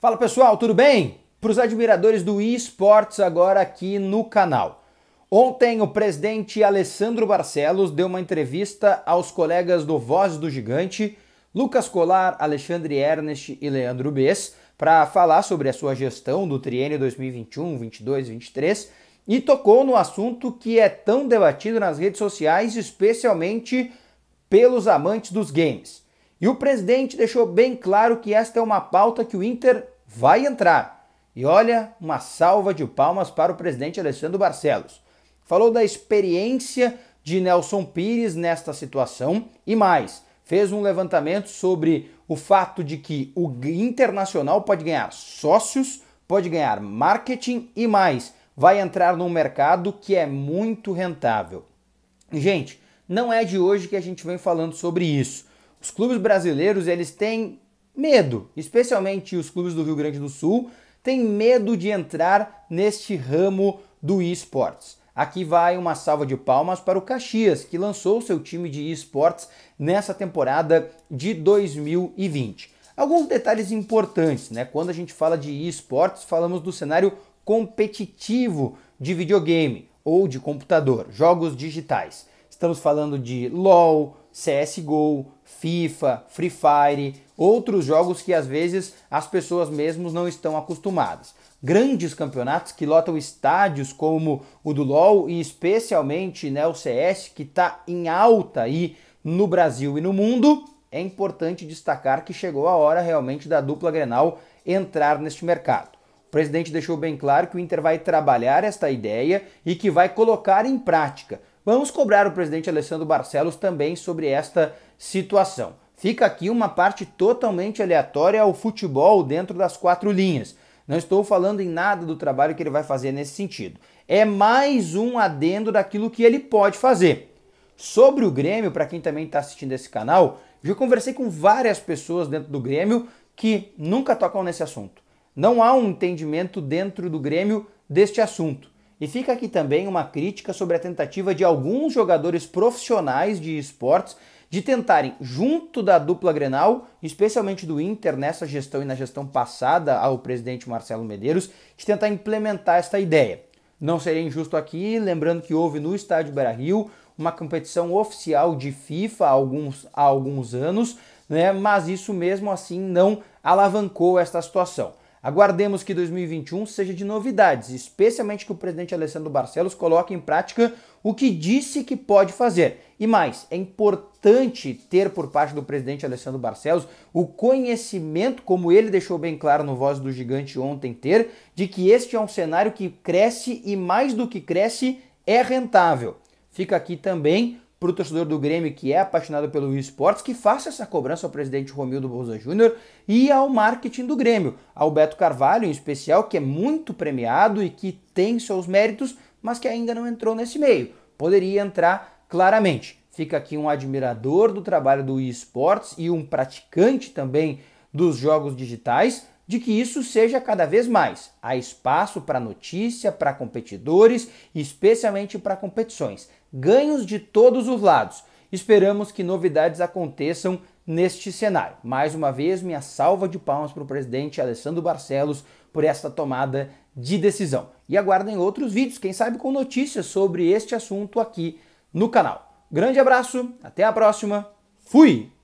Fala pessoal, tudo bem? Para os admiradores do Esports agora aqui no canal. Ontem o presidente Alessandro Barcelos deu uma entrevista aos colegas do Voz do Gigante, Lucas Colar, Alexandre Ernest e Leandro Bess, para falar sobre a sua gestão do triênio 2021, 22 e 23 e tocou no assunto que é tão debatido nas redes sociais, especialmente pelos amantes dos games. E o presidente deixou bem claro que esta é uma pauta que o Inter vai entrar. E olha, uma salva de palmas para o presidente Alessandro Barcelos. Falou da experiência de Nelson Pires nesta situação e mais, fez um levantamento sobre o fato de que o internacional pode ganhar sócios, pode ganhar marketing e mais, vai entrar num mercado que é muito rentável. Gente, não é de hoje que a gente vem falando sobre isso. Os clubes brasileiros, eles têm medo, especialmente os clubes do Rio Grande do Sul, têm medo de entrar neste ramo do esportes. Aqui vai uma salva de palmas para o Caxias, que lançou seu time de esportes nessa temporada de 2020. Alguns detalhes importantes, né? Quando a gente fala de esportes, falamos do cenário competitivo de videogame ou de computador, jogos digitais. Estamos falando de LoL, CSGO, FIFA, Free Fire, outros jogos que às vezes as pessoas mesmas não estão acostumadas. Grandes campeonatos que lotam estádios como o do LoL e especialmente né, o CS, que está em alta aí no Brasil e no mundo, é importante destacar que chegou a hora realmente da dupla Grenal entrar neste mercado. O presidente deixou bem claro que o Inter vai trabalhar esta ideia e que vai colocar em prática. Vamos cobrar o presidente Alessandro Barcelos também sobre esta situação. Fica aqui uma parte totalmente aleatória ao futebol dentro das quatro linhas. Não estou falando em nada do trabalho que ele vai fazer nesse sentido. É mais um adendo daquilo que ele pode fazer. Sobre o Grêmio, para quem também está assistindo esse canal, já conversei com várias pessoas dentro do Grêmio que nunca tocam nesse assunto. Não há um entendimento dentro do Grêmio deste assunto. E fica aqui também uma crítica sobre a tentativa de alguns jogadores profissionais de esportes de tentarem, junto da dupla Grenal, especialmente do Inter nessa gestão e na gestão passada ao presidente Marcelo Medeiros, de tentar implementar esta ideia. Não seria injusto aqui, lembrando que houve no estádio Beira-Rio uma competição oficial de FIFA há alguns, há alguns anos, né? mas isso mesmo assim não alavancou esta situação. Aguardemos que 2021 seja de novidades, especialmente que o presidente Alessandro Barcelos coloque em prática o que disse que pode fazer. E mais, é importante ter por parte do presidente Alessandro Barcelos o conhecimento, como ele deixou bem claro no Voz do Gigante ontem ter, de que este é um cenário que cresce e mais do que cresce é rentável. Fica aqui também para o torcedor do Grêmio que é apaixonado pelo esportes que faça essa cobrança ao presidente Romildo Bolsa Júnior e ao marketing do Grêmio, ao Beto Carvalho em especial, que é muito premiado e que tem seus méritos, mas que ainda não entrou nesse meio. Poderia entrar claramente. Fica aqui um admirador do trabalho do esportes e um praticante também dos jogos digitais, de que isso seja cada vez mais. Há espaço para notícia, para competidores, especialmente para competições ganhos de todos os lados. Esperamos que novidades aconteçam neste cenário. Mais uma vez, minha salva de palmas para o presidente Alessandro Barcelos por esta tomada de decisão. E aguardem outros vídeos, quem sabe com notícias sobre este assunto aqui no canal. Grande abraço, até a próxima, fui!